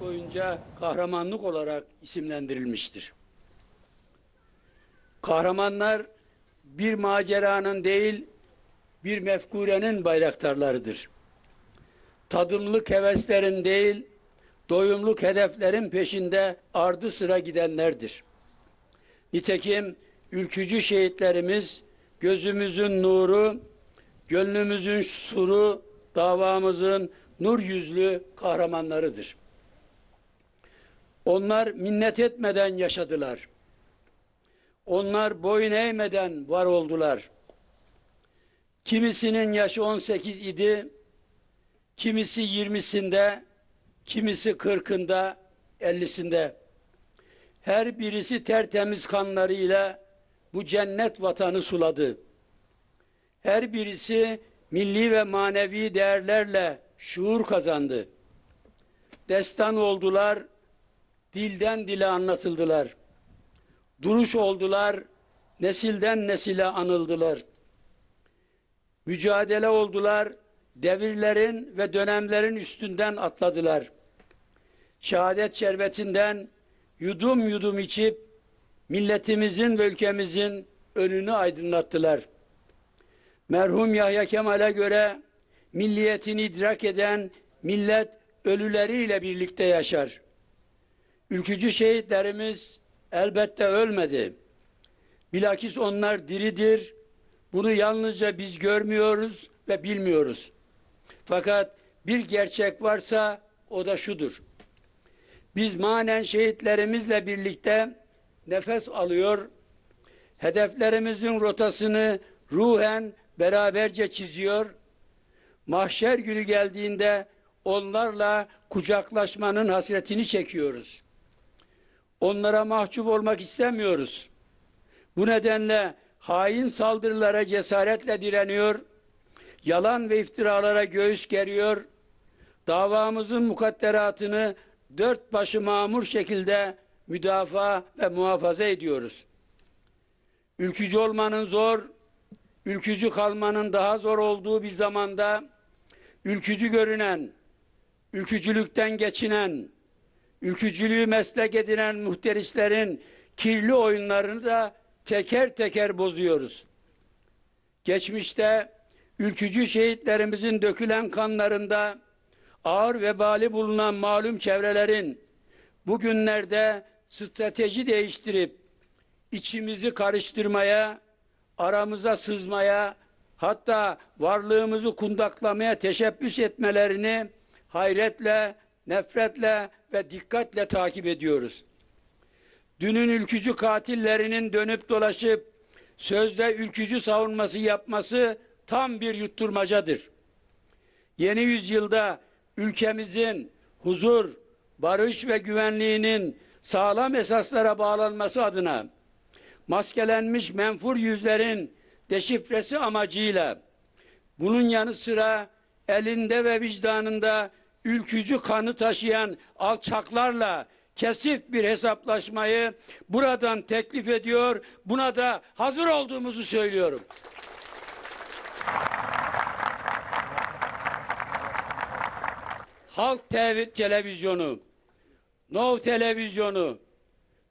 boyunca kahramanlık olarak isimlendirilmiştir. Kahramanlar bir maceranın değil bir mefkurenin bayraktarlarıdır. Tadımlık heveslerin değil doyumluk hedeflerin peşinde ardı sıra gidenlerdir. Nitekim ülkücü şehitlerimiz gözümüzün nuru, gönlümüzün suru, davamızın nur yüzlü kahramanlarıdır. Onlar minnet etmeden yaşadılar. Onlar boyun eğmeden var oldular. Kimisinin yaşı 18 idi, kimisi 20'sinde, kimisi 40'ında, 50'sinde. Her birisi tertemiz kanlarıyla bu cennet vatanı suladı. Her birisi milli ve manevi değerlerle şuur kazandı. Destan oldular, dilden dile anlatıldılar. Duruş oldular, nesilden nesile anıldılar. Mücadele oldular, devirlerin ve dönemlerin üstünden atladılar. Şehadet şerbetinden yudum yudum içip milletimizin ve ülkemizin önünü aydınlattılar. Merhum Yahya Kemal'e göre milliyetini idrak eden millet ölüleriyle birlikte yaşar. Ülkücü şehitlerimiz elbette ölmedi. Bilakis onlar diridir. Bunu yalnızca biz görmüyoruz ve bilmiyoruz. Fakat bir gerçek varsa o da şudur. Biz manen şehitlerimizle birlikte nefes alıyor, hedeflerimizin rotasını ruhen beraberce çiziyor, mahşer günü geldiğinde onlarla kucaklaşmanın hasretini çekiyoruz.'' Onlara mahcup olmak istemiyoruz. Bu nedenle hain saldırılara cesaretle direniyor, yalan ve iftiralara göğüs geriyor, davamızın mukadderatını dört başı mamur şekilde müdafaa ve muhafaza ediyoruz. Ülkücü olmanın zor, ülkücü kalmanın daha zor olduğu bir zamanda ülkücü görünen, ülkücülükten geçinen, ülkücülüğü meslek edinen muhterislerin kirli oyunlarını da teker teker bozuyoruz. Geçmişte ülkücü şehitlerimizin dökülen kanlarında ağır vebali bulunan malum çevrelerin bugünlerde strateji değiştirip içimizi karıştırmaya, aramıza sızmaya, hatta varlığımızı kundaklamaya teşebbüs etmelerini hayretle, nefretle ve dikkatle takip ediyoruz. Dünün ülkücü katillerinin dönüp dolaşıp sözde ülkücü savunması yapması tam bir yutturmacadır. Yeni yüzyılda ülkemizin huzur, barış ve güvenliğinin sağlam esaslara bağlanması adına maskelenmiş menfur yüzlerin deşifresi amacıyla bunun yanı sıra elinde ve vicdanında ülkücü kanı taşıyan alçaklarla kesif bir hesaplaşmayı buradan teklif ediyor. Buna da hazır olduğumuzu söylüyorum. Halk TV Televizyonu, Nov Televizyonu,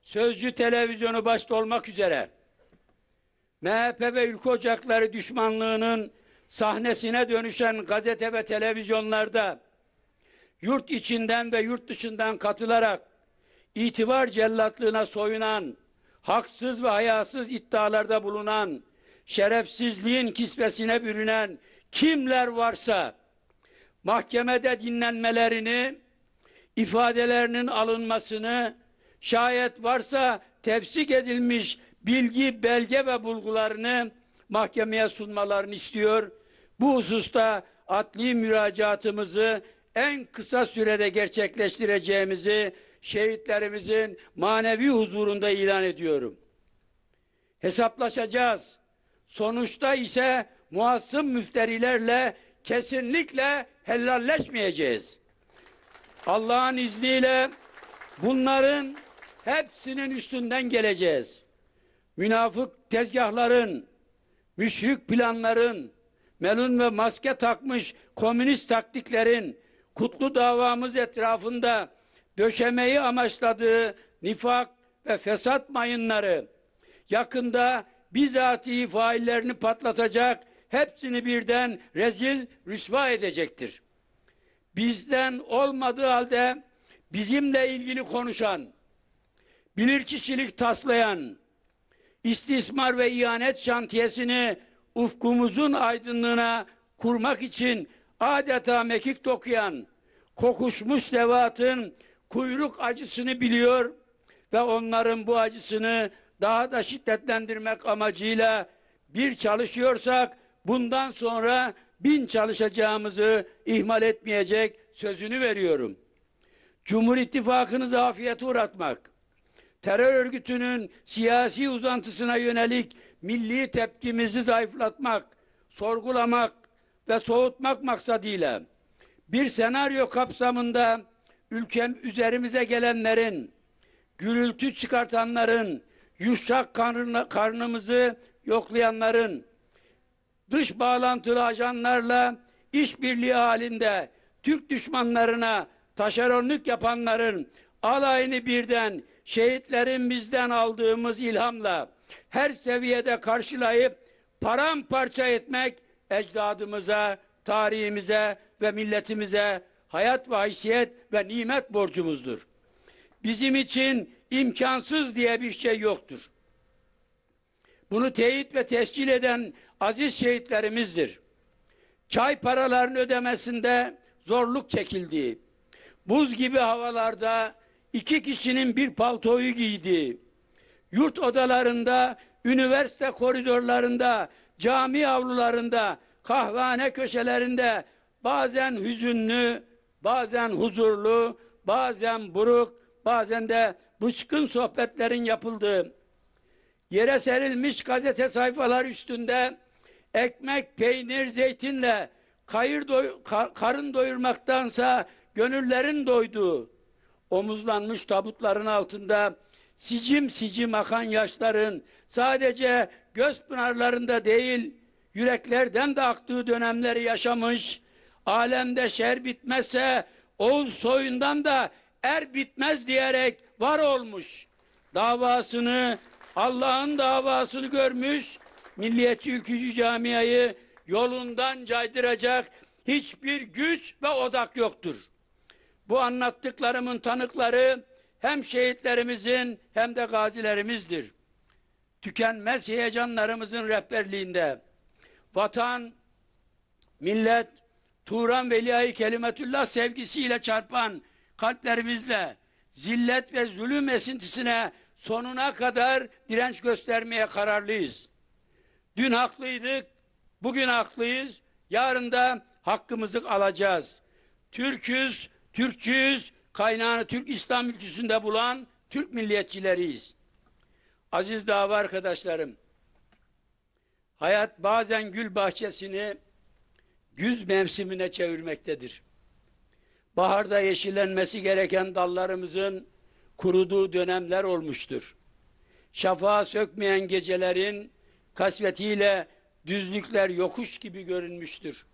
Sözcü Televizyonu başta olmak üzere MHP ve Ülke Ocakları düşmanlığının sahnesine dönüşen gazete ve televizyonlarda yurt içinden ve yurt dışından katılarak itibar cellatlığına soyunan, haksız ve hayasız iddialarda bulunan, şerefsizliğin kisvesine bürünen kimler varsa mahkemede dinlenmelerini, ifadelerinin alınmasını, şayet varsa tefsik edilmiş bilgi, belge ve bulgularını mahkemeye sunmalarını istiyor. Bu hususta adli müracaatımızı en kısa sürede gerçekleştireceğimizi şehitlerimizin manevi huzurunda ilan ediyorum. Hesaplaşacağız. Sonuçta ise muassım müfterilerle kesinlikle helalleşmeyeceğiz. Allah'ın izniyle bunların hepsinin üstünden geleceğiz. Münafık tezgahların, müşrik planların, melun ve maske takmış komünist taktiklerin, kutlu davamız etrafında döşemeyi amaçladığı nifak ve fesat mayınları yakında bizatihi faillerini patlatacak, hepsini birden rezil, rüsva edecektir. Bizden olmadığı halde bizimle ilgili konuşan, bilirkişilik taslayan, istismar ve ihanet şantiyesini ufkumuzun aydınlığına kurmak için adeta mekik dokuyan kokuşmuş zevatın kuyruk acısını biliyor ve onların bu acısını daha da şiddetlendirmek amacıyla bir çalışıyorsak bundan sonra bin çalışacağımızı ihmal etmeyecek sözünü veriyorum. Cumhur İttifakı'nızı afiyete uğratmak, terör örgütünün siyasi uzantısına yönelik milli tepkimizi zayıflatmak, sorgulamak, ve soğutmak maksadıyla bir senaryo kapsamında ülkem üzerimize gelenlerin, gürültü çıkartanların, yuşak karnı, karnımızı yoklayanların, dış bağlantılı ajanlarla işbirliği halinde Türk düşmanlarına taşeronluk yapanların alayını birden şehitlerin bizden aldığımız ilhamla her seviyede karşılayıp paramparça etmek ecdadımıza, tarihimize ve milletimize hayat ve haysiyet ve nimet borcumuzdur. Bizim için imkansız diye bir şey yoktur. Bunu teyit ve tescil eden aziz şehitlerimizdir. Çay paralarının ödemesinde zorluk çekildi. buz gibi havalarda iki kişinin bir paltoyu giydi. yurt odalarında, üniversite koridorlarında cami avlularında, kahvehane köşelerinde bazen hüzünlü, bazen huzurlu, bazen buruk, bazen de bıçkın sohbetlerin yapıldığı, yere serilmiş gazete sayfalar üstünde ekmek, peynir, zeytinle kayır doy karın doyurmaktansa gönüllerin doyduğu, omuzlanmış tabutların altında sicim sicim akan yaşların sadece göz pınarlarında değil, yüreklerden de aktığı dönemleri yaşamış, alemde şer bitmezse oğul soyundan da er bitmez diyerek var olmuş. Davasını, Allah'ın davasını görmüş, milliyetçi ülkücü camiayı yolundan caydıracak hiçbir güç ve odak yoktur. Bu anlattıklarımın tanıkları hem şehitlerimizin hem de gazilerimizdir tükenmez heyecanlarımızın rehberliğinde vatan, millet, Turan veliahi kelimetullah sevgisiyle çarpan kalplerimizle zillet ve zulüm esintisine sonuna kadar direnç göstermeye kararlıyız. Dün haklıydık, bugün haklıyız, yarın da hakkımızı alacağız. Türküz, Türkçüyüz, kaynağını Türk İslam ülkesinde bulan Türk milliyetçileriyiz. Aziz dava arkadaşlarım, hayat bazen gül bahçesini güz mevsimine çevirmektedir. Baharda yeşillenmesi gereken dallarımızın kuruduğu dönemler olmuştur. Şafağa sökmeyen gecelerin kasvetiyle düzlükler yokuş gibi görünmüştür.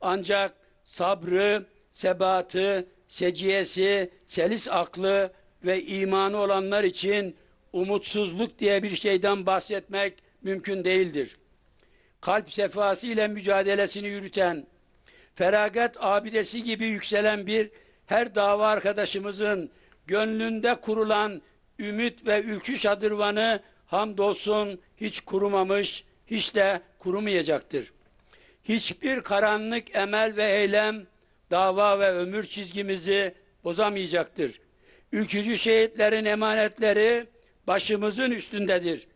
Ancak sabrı, sebatı, seciyesi, selis aklı ve imanı olanlar için umutsuzluk diye bir şeyden bahsetmek mümkün değildir. Kalp sefası ile mücadelesini yürüten, feragat abidesi gibi yükselen bir her dava arkadaşımızın gönlünde kurulan ümit ve ülkü şadırvanı hamdolsun hiç kurumamış, hiç de kurumayacaktır. Hiçbir karanlık emel ve eylem dava ve ömür çizgimizi bozamayacaktır. Ülkücü şehitlerin emanetleri başımızın üstündedir.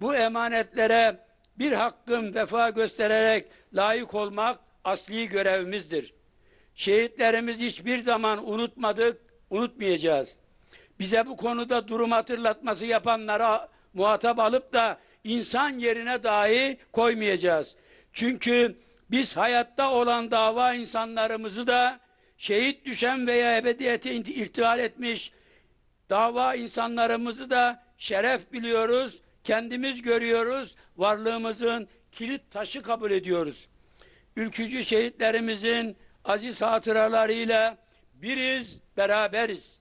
Bu emanetlere bir hakkın vefa göstererek layık olmak asli görevimizdir. Şehitlerimiz hiçbir zaman unutmadık, unutmayacağız. Bize bu konuda durum hatırlatması yapanlara muhatap alıp da insan yerine dahi koymayacağız. Çünkü biz hayatta olan dava insanlarımızı da şehit düşen veya ebediyete irtihal etmiş dava insanlarımızı da şeref biliyoruz, kendimiz görüyoruz, varlığımızın kilit taşı kabul ediyoruz. Ülkücü şehitlerimizin aziz hatıralarıyla biriz, beraberiz.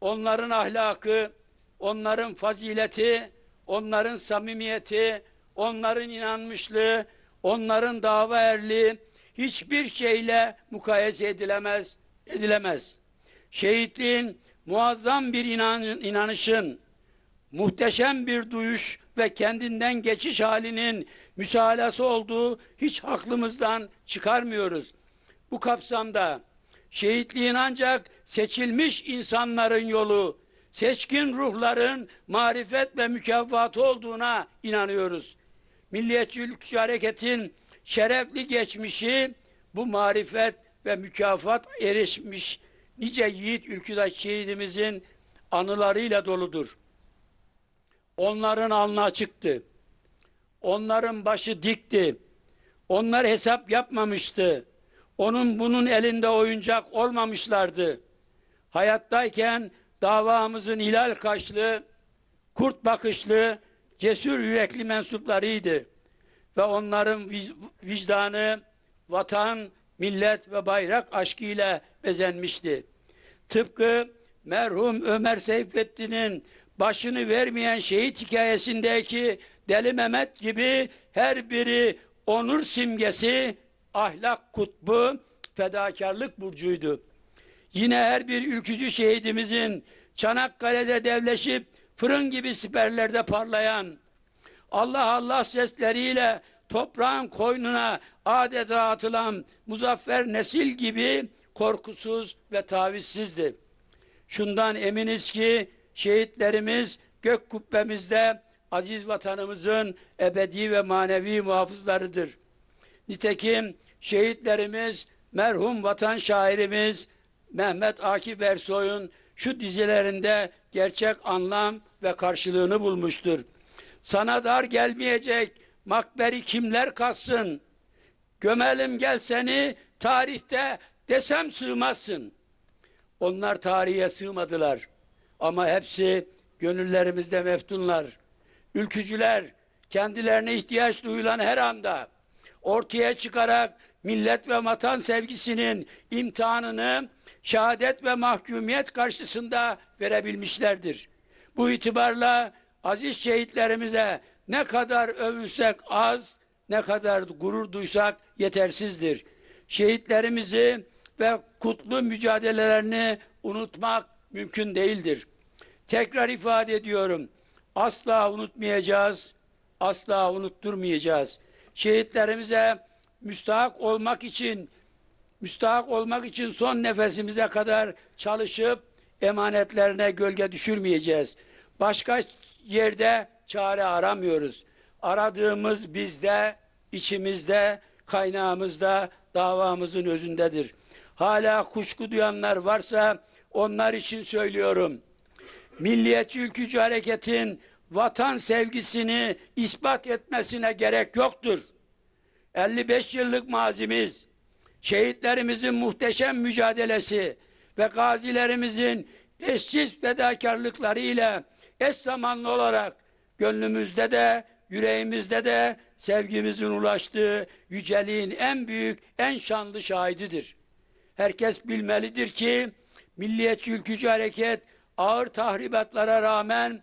Onların ahlakı, onların fazileti, onların samimiyeti, onların inanmışlığı, onların dava erliği hiçbir şeyle mukayese edilemez, edilemez. Şehitliğin muazzam bir inan, inanışın, muhteşem bir duyuş ve kendinden geçiş halinin müsalası olduğu hiç aklımızdan çıkarmıyoruz. Bu kapsamda şehitliğin ancak seçilmiş insanların yolu, seçkin ruhların marifet ve mükafatı olduğuna inanıyoruz. Milliyetçilikçi hareketin şerefli geçmişi bu marifet ve mükafat erişmiş nice yiğit ülküdaş şehidimizin anılarıyla doludur. Onların alnı açıktı. Onların başı dikti. Onlar hesap yapmamıştı. Onun bunun elinde oyuncak olmamışlardı. Hayattayken davamızın ilal kaşlı, kurt bakışlı, cesur yürekli mensuplarıydı. Ve onların vicdanı vatan, millet ve bayrak aşkıyla bezenmişti. Tıpkı merhum Ömer Seyfettin'in başını vermeyen şehit hikayesindeki Deli Mehmet gibi her biri onur simgesi, ahlak kutbu, fedakarlık burcuydu. Yine her bir ülkücü şehidimizin Çanakkale'de devleşip fırın gibi siperlerde parlayan, Allah Allah sesleriyle toprağın koynuna adeta atılan muzaffer nesil gibi korkusuz ve tavizsizdi. Şundan eminiz ki şehitlerimiz gök kubbemizde aziz vatanımızın ebedi ve manevi muhafızlarıdır. Nitekim şehitlerimiz merhum vatan şairimiz Mehmet Akif Ersoy'un şu dizilerinde gerçek anlam ve karşılığını bulmuştur. Sana dar gelmeyecek makberi kimler kassın? Gömelim gel seni tarihte desem sığmazsın. Onlar tarihe sığmadılar.'' Ama hepsi gönüllerimizde meftunlar. Ülkücüler kendilerine ihtiyaç duyulan her anda ortaya çıkarak millet ve vatan sevgisinin imtihanını şehadet ve mahkumiyet karşısında verebilmişlerdir. Bu itibarla aziz şehitlerimize ne kadar övülsek az, ne kadar gurur duysak yetersizdir. Şehitlerimizi ve kutlu mücadelelerini unutmak mümkün değildir. Tekrar ifade ediyorum. Asla unutmayacağız, asla unutturmayacağız. Şehitlerimize müstahak olmak için müstahak olmak için son nefesimize kadar çalışıp emanetlerine gölge düşürmeyeceğiz. Başka yerde çare aramıyoruz. Aradığımız bizde, içimizde, kaynağımızda, davamızın özündedir. Hala kuşku duyanlar varsa onlar için söylüyorum. Milliyetçi ülkücü hareketin vatan sevgisini ispat etmesine gerek yoktur. 55 yıllık mazimiz, şehitlerimizin muhteşem mücadelesi ve gazilerimizin eşsiz fedakarlıkları ile eş zamanlı olarak gönlümüzde de yüreğimizde de sevgimizin ulaştığı yüceliğin en büyük, en şanlı şahididir. Herkes bilmelidir ki Milliyetçi Ülkücü Hareket ağır tahribatlara rağmen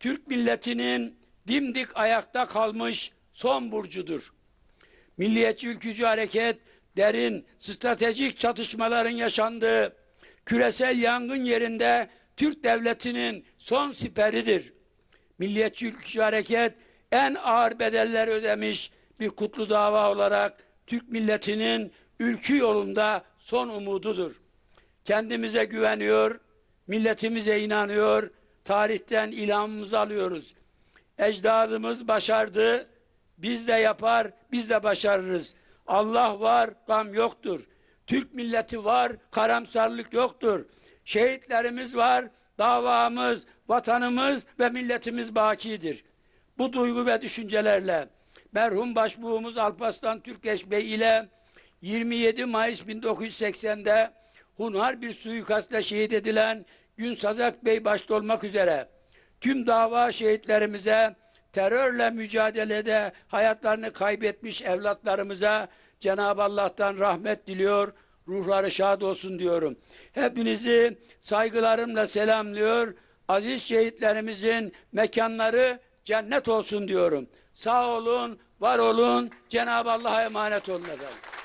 Türk milletinin dimdik ayakta kalmış son burcudur. Milliyetçi Ülkücü Hareket derin stratejik çatışmaların yaşandığı küresel yangın yerinde Türk devletinin son siperidir. Milliyetçi Ülkücü Hareket en ağır bedeller ödemiş bir kutlu dava olarak Türk milletinin ülkü yolunda son umududur. Kendimize güveniyor, milletimize inanıyor, tarihten ilhamımızı alıyoruz. Ecdadımız başardı, biz de yapar, biz de başarırız. Allah var, gam yoktur. Türk milleti var, karamsarlık yoktur. Şehitlerimiz var, davamız, vatanımız ve milletimiz bakidir. Bu duygu ve düşüncelerle merhum başbuğumuz Alparslan Türkeş Bey ile 27 Mayıs 1980'de Hunhar bir suikastla şehit edilen Gün Sazak Bey başta olmak üzere tüm dava şehitlerimize, terörle mücadelede hayatlarını kaybetmiş evlatlarımıza Cenab-ı Allah'tan rahmet diliyor, ruhları şad olsun diyorum. Hepinizi saygılarımla selamlıyor, aziz şehitlerimizin mekanları cennet olsun diyorum. Sağ olun, var olun, Cenab-ı Allah'a emanet olun efendim.